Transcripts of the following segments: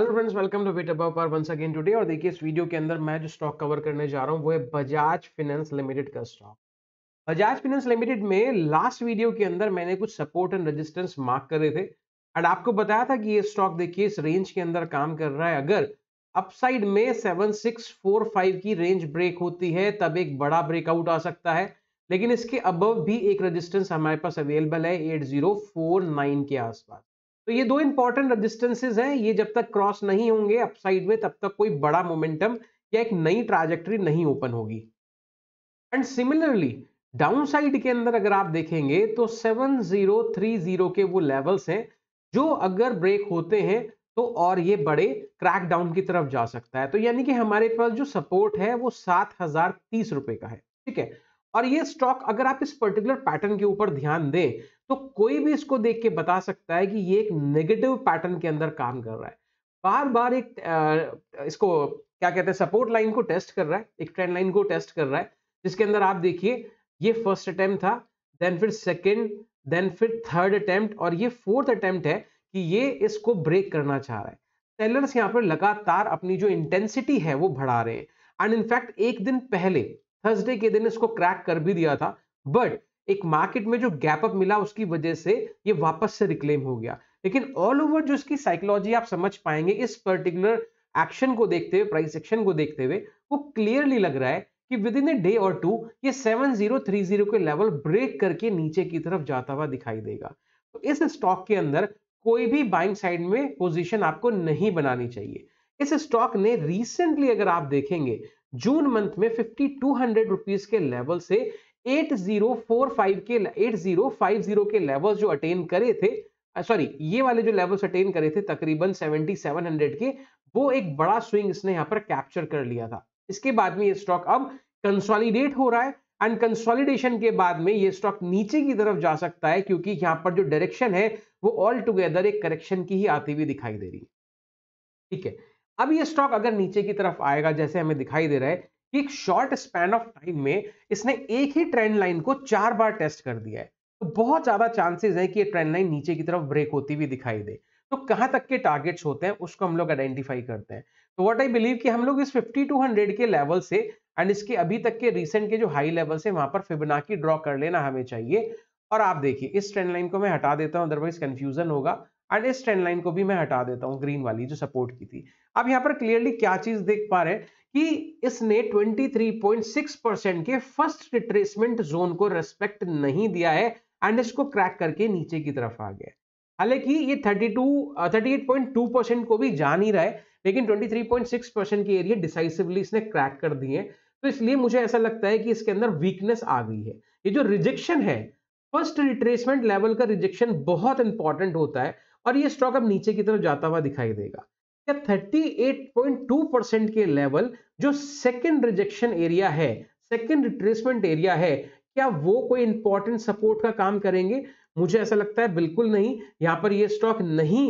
hello friends welcome to bet about once again today और देखिए इस वीडियो के अंदर मैं जो स्टॉक कवर करने जा रहा हूं वो है बजाज फिनेंस लिमिटेड का स्टॉक बजाज फिनेंस लिमिटेड में लास्ट वीडियो के अंदर मैंने कुछ सपोर्ट एंड रेजिस्टेंस मार्क करे थे एंड आपको बताया था कि ये स्टॉक देखिए इस रेंज के अंदर काम कर रहा है अगर अपसाइड में फाइव की रेंज ब्रेक होती है तब एक बड़ा ब्रेकआउट आ सकता है लेकिन इसके अबव भी एक रजिस्टेंस हमारे पास अवेलेबल है एट के आसपास तो ये दो इंपॉर्टेंट रजिस्टेंसेज हैं ये जब तक क्रॉस नहीं होंगे अपसाइड में तब तक कोई बड़ा मोमेंटम या एक नई ट्राजेक्ट्री नहीं ओपन होगी एंड सिमिलरली डाउन साइड के अंदर अगर आप देखेंगे तो 7030 के वो लेवल्स हैं जो अगर ब्रेक होते हैं तो और ये बड़े क्रैक डाउन की तरफ जा सकता है तो यानी कि हमारे पास जो सपोर्ट है वो सात हजार तीस रुपए का है ठीक है और ये स्टॉक अगर आप इस पर्टिकुलर पैटर्न के ऊपर ध्यान दें तो कोई भी इसको देख के बता सकता है कि ये एक नेगेटिव पैटर्न के अंदर काम कर रहा है बार बार एक इसको क्या कहते हैं सपोर्ट लाइन को टेस्ट कर रहा है एक ट्रेंड लाइन को टेस्ट कर रहा है जिसके अंदर आप देखिए ये फर्स्ट अटेम्प्ट था देन फिर सेकेंड देन फिर थर्ड अटेम्प्ट और ये फोर्थ अटेम्प्ट है कि ये इसको ब्रेक करना चाह रहा है सेलर्स यहाँ पर लगातार अपनी जो इंटेंसिटी है वो बढ़ा रहे हैं एंड इनफैक्ट एक दिन पहले थर्सडे के दिन इसको क्रैक कर भी दिया था बट एक मार्केट में जो गैप अप मिला उसकी वजह से ये वापस से रिक्लेम हो गया लेकिन ऑल ओवर जो इसकी साइकोलॉजी आप समझ पाएंगे इस पर्टिकुलर एक्शन को देखते हुए प्राइस एक्शन को देखते हुए वो क्लियरली लग रहा है कि विद इन ए डे और टू ये 7030 के लेवल ब्रेक करके नीचे की तरफ जाता हुआ दिखाई देगा तो इस स्टॉक के अंदर कोई भी बाइंग साइड में पोजीशन आपको नहीं बनानी चाहिए इस स्टॉक ने रिसेंटली अगर आप देखेंगे जून मंथ में फिफ्टी टू हंड्रेड रुपीज के लेवल से 8045 के 8050 के लेवल्स जो अटेन करे थे सॉरी ये वाले जो लेवल्स अटेन करे थे तकरीबन 7700 के वो एक बड़ा स्विंग इसने यहां पर कैप्चर कर लिया था इसके बाद में ये स्टॉक अब कंसोलिडेट हो रहा है एंड कंसोलिडेशन के बाद में ये स्टॉक नीचे की तरफ जा सकता है क्योंकि यहां पर जो डायरेक्शन है वो ऑल टुगेदर एक करेक्शन की ही आती हुई दिखाई दे रही है ठीक है अब ये स्टॉक अगर नीचे की तरफ आएगा जैसे हमें दिखाई दे रहा है कि एक शॉर्ट स्पैन ऑफ टाइम में इसने एक ही ट्रेंड लाइन को चार बार टेस्ट कर दिया है तो बहुत ज़्यादा चांसेस है कि ये ट्रेंड लाइन नीचे की तरफ ब्रेक होती हुई दिखाई दे तो कहां तक के टारगेट्स होते हैं उसको हम लोग आइडेंटिफाई करते हैं तो व्हाट आई बिलीव कि हम लोग इस फिफ्टी टू हंड्रेड के लेवल से एंड इसके अभी तक के रिसेंट के जो हाई लेवल से वहां पर फिबनाकी ड्रॉ कर लेना हमें चाहिए और आप देखिए इस ट्रेंड लाइन को मैं हटा देता हूँ अदरवाइज कंफ्यूजन होगा एंड इस ट्रेंड लाइन को भी मैं हटा देता हूँ ग्रीन वाली जो सपोर्ट की थी अब यहां पर क्लियरली क्या चीज देख पा रहे हैं कि इसने 23.6 परसेंट के फर्स्ट रिट्रेसमेंट जोन को रेस्पेक्ट नहीं दिया है एंड इसको क्रैक करके नीचे की तरफ आ गया हालांकि ये 32 38.2 परसेंट को भी जान ही रहा है लेकिन 23.6 परसेंट की एरिया डिसाइसिवली इसने क्रैक कर दिए है तो इसलिए मुझे ऐसा लगता है कि इसके अंदर वीकनेस आ गई है ये जो रिजेक्शन है फर्स्ट रिट्रेसमेंट लेवल का रिजेक्शन बहुत इंपॉर्टेंट होता है और ये स्टॉक अब नीचे की तरफ जाता हुआ दिखाई देगा या 38.2 परसेंट के लेवल जो सेकेंड रिजेक्शन एरिया है सेकंड रिट्रेसमेंट एरिया है क्या वो कोई इंपॉर्टेंट सपोर्ट का काम करेंगे मुझे ऐसा लगता है बिल्कुल नहीं यहां पर ये स्टॉक नहीं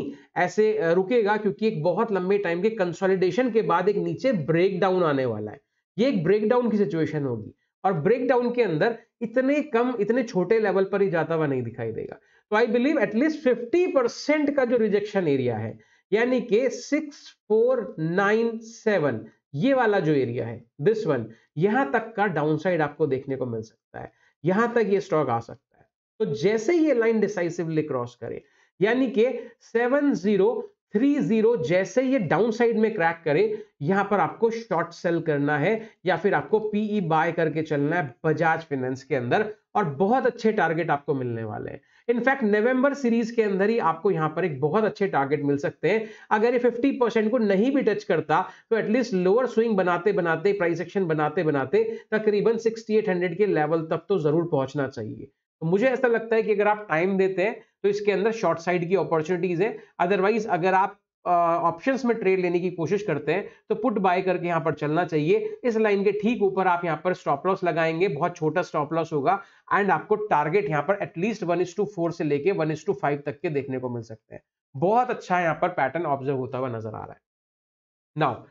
ऐसे रुकेगा क्योंकि एक बहुत लंबे टाइम के कंसोलिडेशन के बाद एक नीचे ब्रेकडाउन आने वाला है ये एक ब्रेकडाउन की सिचुएशन होगी और ब्रेकडाउन के अंदर इतने कम इतने छोटे लेवल पर ही जाता हुआ नहीं दिखाई देगा तो आई बिलीव एटलीस्ट 50 परसेंट का जो रिजेक्शन एरिया है यानी कि सिक्स फोर नाइन सेवन ये वाला जो एरिया है दिस वन यहां तक का डाउनसाइड आपको देखने को मिल सकता है यहां तक ये स्टॉक आ सकता है तो जैसे ये लाइन डिसाइसिवली क्रॉस करे यानी कि सेवन जीरो थ्री जीरो जैसे ये डाउन साइड में क्रैक करे यहां पर आपको शॉर्ट सेल करना है या फिर आपको पीई बाय e करके चलना है बजाज फाइनेंस के अंदर और बहुत अच्छे टारगेट आपको मिलने वाले हैं इनफैक्ट नवंबर सीरीज के अंदर ही आपको यहां पर एक बहुत अच्छे टारगेट मिल सकते हैं अगर ये 50 परसेंट को नहीं भी टच करता तो एटलीस्ट लोअर स्विंग बनाते बनाते प्राइस एक्शन बनाते बनाते तकरीबन 6800 के लेवल तक तो जरूर पहुंचना चाहिए तो मुझे ऐसा लगता है कि अगर आप टाइम देते हैं तो इसके अंदर शॉर्ट साइड की अपॉर्चुनिटीज है अदरवाइज अगर आप ऑप्शंस में ट्रेड लेने की कोशिश करते हैं तो पुट बाय करके यहां पर चलना चाहिए इस लाइन के ठीक ऊपर आप यहां पर स्टॉप लॉस लगाएंगे बहुत छोटा स्टॉप लॉस होगा एंड आपको टारगेट यहां पर एटलीस्ट वन टू फोर से लेके वन टू फाइव तक के देखने को मिल सकते हैं बहुत अच्छा यहां पर पैटर्न ऑब्जर्व होता हुआ नजर आ रहा है नाउ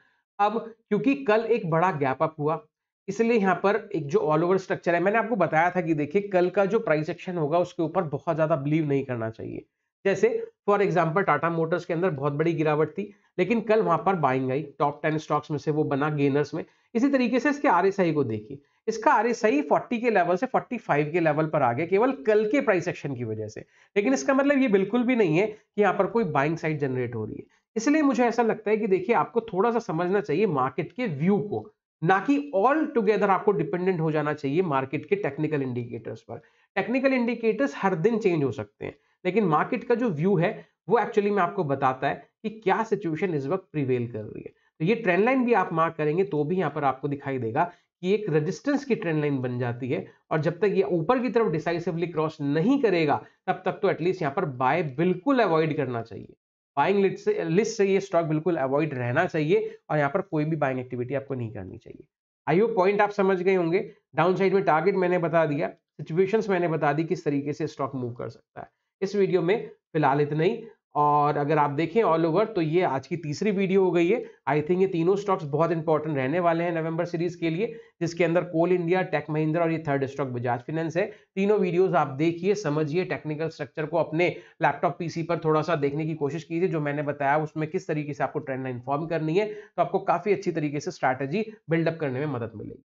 अब क्योंकि कल एक बड़ा गैप अप हुआ इसलिए यहां पर एक जो ऑल ओवर स्ट्रक्चर है मैंने आपको बताया था कि देखिए कल का जो प्राइस एक्शन होगा उसके ऊपर बहुत ज्यादा बिलीव नहीं करना चाहिए जैसे फॉर एग्जाम्पल टाटा मोटर्स के अंदर बहुत बड़ी गिरावट थी लेकिन कल वहां पर बाइंग आई टॉप टेन स्टॉक्स में से वो बना गेनर्स में इसी तरीके से इसके आर को देखिए इसका आर एस आई फोर्टी के लेवल से 45 के लेवल पर आ गया केवल कल के प्राइस एक्शन की वजह से लेकिन इसका मतलब ये बिल्कुल भी नहीं है कि यहाँ पर कोई बाइंग साइड जनरेट हो रही है इसलिए मुझे ऐसा लगता है कि देखिए आपको थोड़ा सा समझना चाहिए मार्केट के व्यू को ना कि ऑल टुगेदर आपको डिपेंडेंट हो जाना चाहिए मार्केट के टेक्निकल इंडिकेटर्स पर टेक्निकल इंडिकेटर्स हर दिन चेंज हो सकते हैं लेकिन मार्केट का जो व्यू है वो एक्चुअली में आपको बताता है कि क्या सिचुएशन इस वक्त प्रिवेल कर रही है तो ये ट्रेंड लाइन भी आप मार्क करेंगे तो भी यहाँ पर आपको दिखाई देगा कि एक रेजिस्टेंस की ट्रेंड लाइन बन जाती है और जब तक ये ऊपर की तरफ डिसाइसिवली क्रॉस नहीं करेगा तब तक तो एटलीस्ट यहाँ पर बाय बिल्कुल अवॉइड करना चाहिए बाइंग लिस्ट से लिस्ट से ये स्टॉक बिल्कुल अवॉइड रहना चाहिए और यहाँ पर कोई भी बाइंग एक्टिविटी आपको नहीं करनी चाहिए आई होप पॉइंट आप समझ गए होंगे डाउन साइड में टारगेट मैंने बता दिया सिचुएशंस मैंने बता दी किस तरीके से स्टॉक मूव कर सकता है इस वीडियो में फिलहाल इतना ही और अगर आप देखें ऑल ओवर तो ये आज की तीसरी वीडियो हो गई है आई थिंक ये तीनों स्टॉक्स बहुत इंपॉर्टेंट रहने वाले हैं नवंबर सीरीज के लिए जिसके अंदर कोल इंडिया टेक महिंद्रा और ये थर्ड स्टॉक बजाज फिनेंस है तीनों वीडियोस आप देखिए समझिए टेक्निकल स्ट्रक्चर को अपने लैपटॉप पीसी पर थोड़ा सा देखने की कोशिश कीजिए जो मैंने बताया उसमें किस तरीके से आपको ट्रेंड इन्फॉर्म करनी है तो आपको काफी अच्छी तरीके से स्ट्रैटेजी बिल्डअप करने में मदद मिलेगी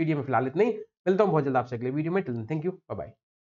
वीडियो में फिलहाल इतना ही मिलता हूँ बहुत जल्द आपसे अगले वीडियो में टिल थैंक यू बाय